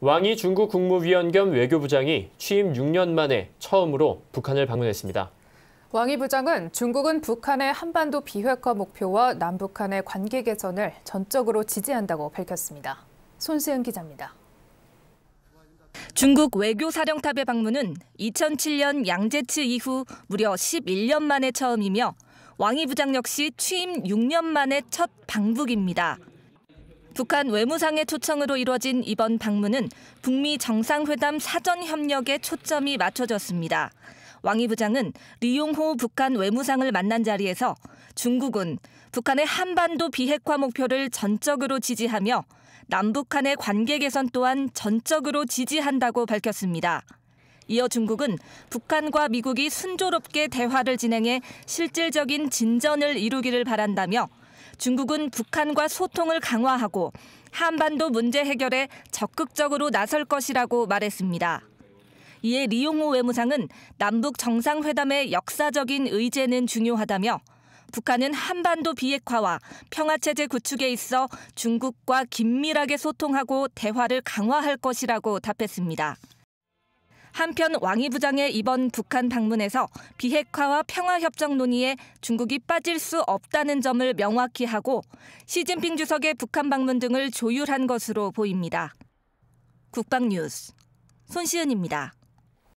왕이 중국 국무위원 겸 외교부장이 취임 6년 만에 처음으로 북한을 방문했습니다. 왕이 부장은 중국은 북한의 한반도 비핵화 목표와 남북한의 관계 개선을 전적으로 지지한다고 밝혔습니다. 손수영 기자입니다. 중국 외교사령탑의 방문은 2007년 양제츠 이후 무려 11년 만에 처음이며 왕이 부장 역시 취임 6년 만에 첫 방북입니다. 북한 외무상의 초청으로 이뤄진 이번 방문은 북미 정상회담 사전 협력에 초점이 맞춰졌습니다. 왕이 부장은 리용호 북한 외무상을 만난 자리에서 중국은 북한의 한반도 비핵화 목표를 전적으로 지지하며 남북 한의 관계 개선 또한 전적으로 지지한다고 밝혔습니다. 이어 중국은 북한과 미국이 순조롭게 대화를 진행해 실질적인 진전을 이루기를 바란다며 중국은 북한과 소통을 강화하고 한반도 문제 해결에 적극적으로 나설 것이라고 말했습니다. 이에 리용호 외무상은 남북 정상회담의 역사적인 의제는 중요하다며 북한은 한반도 비핵화와 평화체제 구축에 있어 중국과 긴밀하게 소통하고 대화를 강화할 것이라고 답했습니다. 한편 왕이 부장의 이번 북한 방문에서 비핵화와 평화협정 논의에 중국이 빠질 수 없다는 점을 명확히 하고 시진핑 주석의 북한 방문 등을 조율한 것으로 보입니다. 국방뉴스 손시은입니다.